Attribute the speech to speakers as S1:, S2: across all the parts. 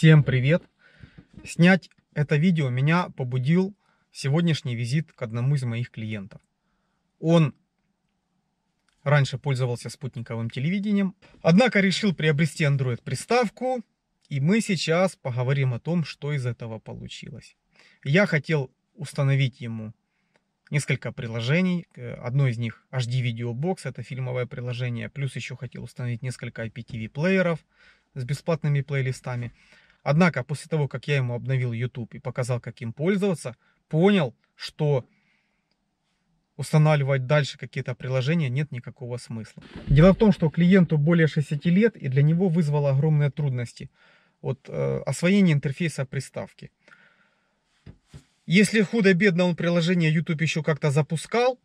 S1: Всем привет! Снять это видео меня побудил сегодняшний визит к одному из моих клиентов. Он раньше пользовался спутниковым телевидением, однако решил приобрести Android приставку, и мы сейчас поговорим о том, что из этого получилось. Я хотел установить ему несколько приложений. Э, одно из них HD Video Box, это фильмовое приложение. Плюс еще хотел установить несколько IPTV плееров с бесплатными плейлистами. Однако после того, как я ему обновил YouTube и показал, как им пользоваться, понял, что устанавливать дальше какие-то приложения нет никакого смысла. Дело в том, что клиенту более 60 лет и для него вызвало огромные трудности от э, освоения интерфейса приставки. Если худо-бедно он приложение YouTube еще как-то запускал,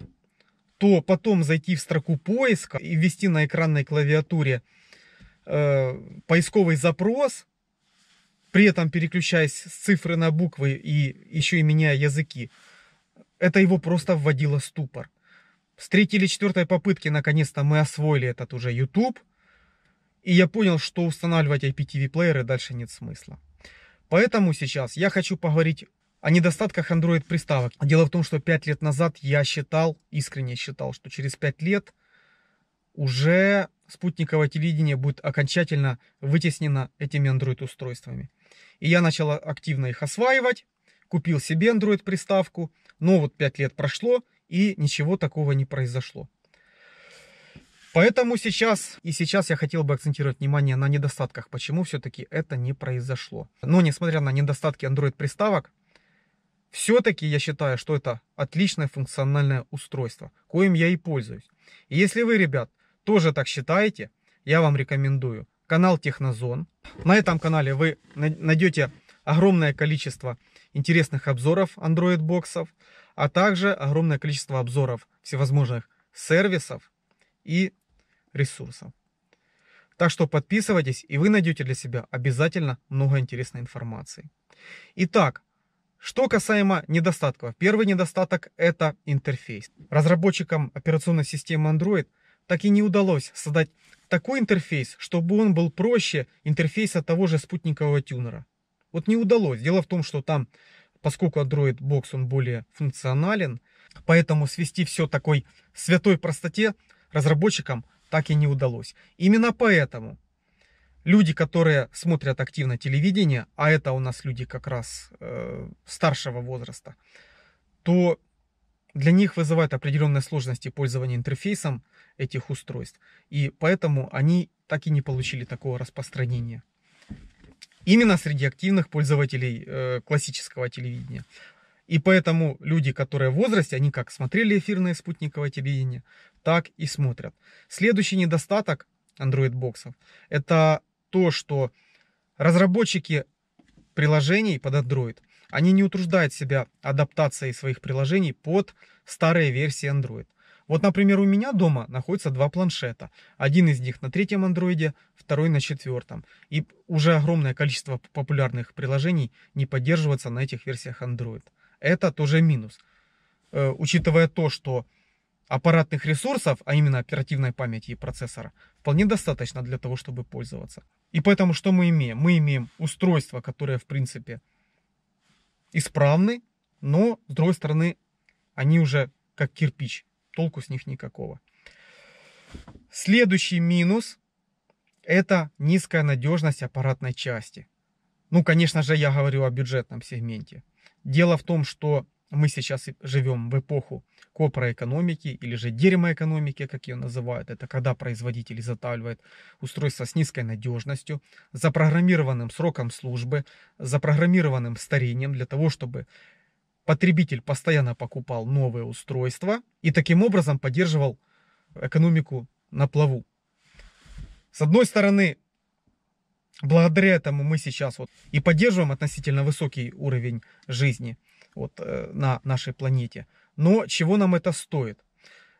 S1: то потом зайти в строку поиска и ввести на экранной клавиатуре э, поисковый запрос – при этом переключаясь с цифры на буквы и еще и меняя языки, это его просто вводило в ступор. С третьей или четвертой попытки наконец-то мы освоили этот уже YouTube, и я понял, что устанавливать IPTV плееры дальше нет смысла. Поэтому сейчас я хочу поговорить о недостатках Android приставок. Дело в том, что 5 лет назад я считал, искренне считал, что через 5 лет уже спутниковое телевидение будет окончательно вытеснено этими Android-устройствами. И я начал активно их осваивать, купил себе Android-приставку, но вот 5 лет прошло, и ничего такого не произошло. Поэтому сейчас, и сейчас я хотел бы акцентировать внимание на недостатках, почему все-таки это не произошло. Но несмотря на недостатки Android-приставок, все-таки я считаю, что это отличное функциональное устройство, коим я и пользуюсь. И если вы, ребят, тоже так считаете, я вам рекомендую канал Технозон. На этом канале вы найдете огромное количество интересных обзоров Android боксов, а также огромное количество обзоров всевозможных сервисов и ресурсов. Так что подписывайтесь, и вы найдете для себя обязательно много интересной информации. Итак, что касаемо недостатков. Первый недостаток – это интерфейс. Разработчикам операционной системы Android – так и не удалось создать такой интерфейс, чтобы он был проще интерфейса того же спутникового тюнера. Вот не удалось. Дело в том, что там, поскольку Android Box он более функционален, поэтому свести все такой святой простоте разработчикам так и не удалось. Именно поэтому люди, которые смотрят активно телевидение, а это у нас люди как раз э, старшего возраста, то для них вызывает определенные сложности пользования интерфейсом этих устройств, и поэтому они так и не получили такого распространения. Именно среди активных пользователей э, классического телевидения. И поэтому люди, которые в возрасте, они как смотрели эфирное спутниковое телевидение, так и смотрят. Следующий недостаток Android-боксов – это то, что разработчики приложений под Android – они не утруждают себя адаптацией своих приложений под старые версии Android. Вот, например, у меня дома находится два планшета. Один из них на третьем андроиде, второй на четвертом. И уже огромное количество популярных приложений не поддерживается на этих версиях Android. Это тоже минус. Э, учитывая то, что аппаратных ресурсов, а именно оперативной памяти и процессора, вполне достаточно для того, чтобы пользоваться. И поэтому что мы имеем? Мы имеем устройство, которое в принципе, исправны, но, с другой стороны, они уже как кирпич, толку с них никакого. Следующий минус – это низкая надежность аппаратной части. Ну, конечно же, я говорю о бюджетном сегменте. Дело в том, что мы сейчас живем в эпоху копроэкономики или же дерьмоэкономики, как ее называют. Это когда производитель изготавливает устройство с низкой надежностью, запрограммированным сроком службы, запрограммированным старением для того, чтобы потребитель постоянно покупал новые устройства и таким образом поддерживал экономику на плаву. С одной стороны, благодаря этому мы сейчас вот и поддерживаем относительно высокий уровень жизни – вот, э, на нашей планете. Но чего нам это стоит?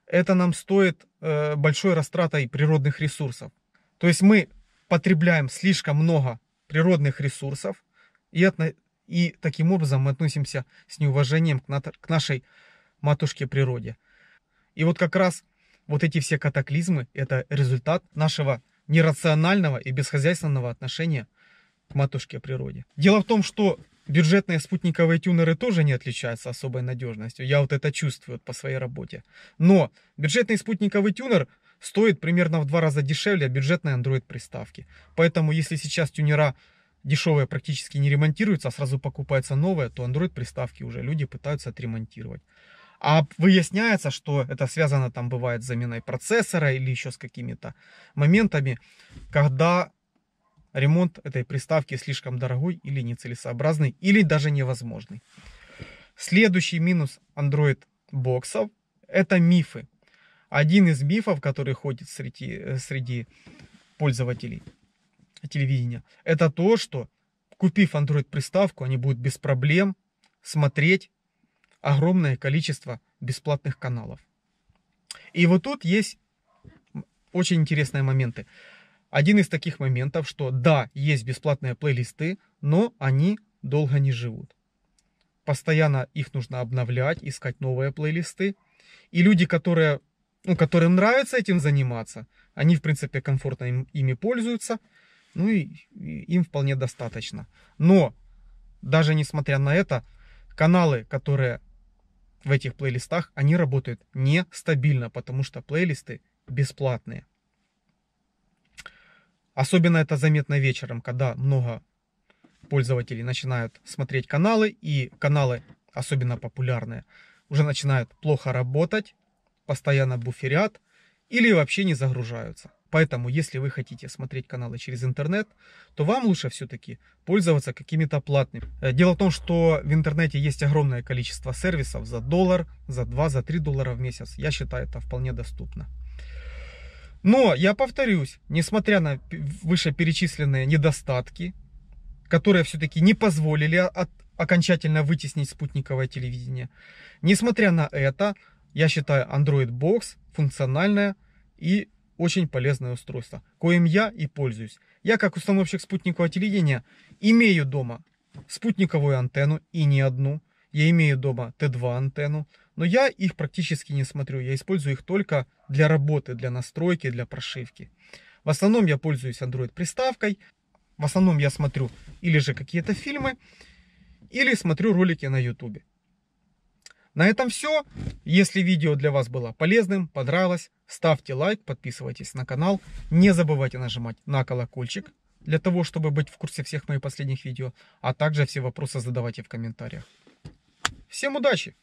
S1: Это нам стоит э, большой растратой природных ресурсов. То есть мы потребляем слишком много природных ресурсов и, отно... и таким образом мы относимся с неуважением к, на... к нашей матушке природе. И вот как раз вот эти все катаклизмы – это результат нашего нерационального и бесхозяйственного отношения к матушке природе. Дело в том, что Бюджетные спутниковые тюнеры тоже не отличаются особой надежностью. Я вот это чувствую по своей работе. Но бюджетный спутниковый тюнер стоит примерно в два раза дешевле бюджетной Android приставки. Поэтому если сейчас тюнера дешевые практически не ремонтируются, а сразу покупается новые, то Android приставки уже люди пытаются отремонтировать. А выясняется, что это связано там бывает с заменой процессора или еще с какими-то моментами, когда ремонт этой приставки слишком дорогой или нецелесообразный, или даже невозможный. Следующий минус Android боксов – это мифы. Один из мифов, который ходит среди, э, среди пользователей телевидения, это то, что купив Android приставку, они будут без проблем смотреть огромное количество бесплатных каналов. И вот тут есть очень интересные моменты. Один из таких моментов, что да, есть бесплатные плейлисты, но они долго не живут. Постоянно их нужно обновлять, искать новые плейлисты. И люди, которые, ну, которым нравится этим заниматься, они, в принципе, комфортно им, ими пользуются, ну и, и им вполне достаточно. Но даже несмотря на это, каналы, которые в этих плейлистах, они работают нестабильно, потому что плейлисты бесплатные. Особенно это заметно вечером, когда много пользователей начинают смотреть каналы, и каналы, особенно популярные, уже начинают плохо работать, постоянно буферят или вообще не загружаются. Поэтому, если вы хотите смотреть каналы через интернет, то вам лучше все-таки пользоваться какими-то платными. Э, дело в том, что в интернете есть огромное количество сервисов за доллар, за 2, за 3 доллара в месяц. Я считаю это вполне доступно. Но, я повторюсь, несмотря на вышеперечисленные недостатки, которые все-таки не позволили от, окончательно вытеснить спутниковое телевидение, несмотря на это, я считаю Android Box функциональное и очень полезное устройство, коим я и пользуюсь. Я, как установщик спутникового телевидения, имею дома спутниковую антенну и не одну. Я имею дома Т2 антенну, но я их практически не смотрю, я использую их только для работы, для настройки, для прошивки. В основном я пользуюсь Android приставкой, в основном я смотрю или же какие-то фильмы, или смотрю ролики на YouTube. На этом все. Если видео для вас было полезным, понравилось, ставьте лайк, подписывайтесь на канал. Не забывайте нажимать на колокольчик, для того, чтобы быть в курсе всех моих последних видео. А также все вопросы задавайте в комментариях. Всем удачи!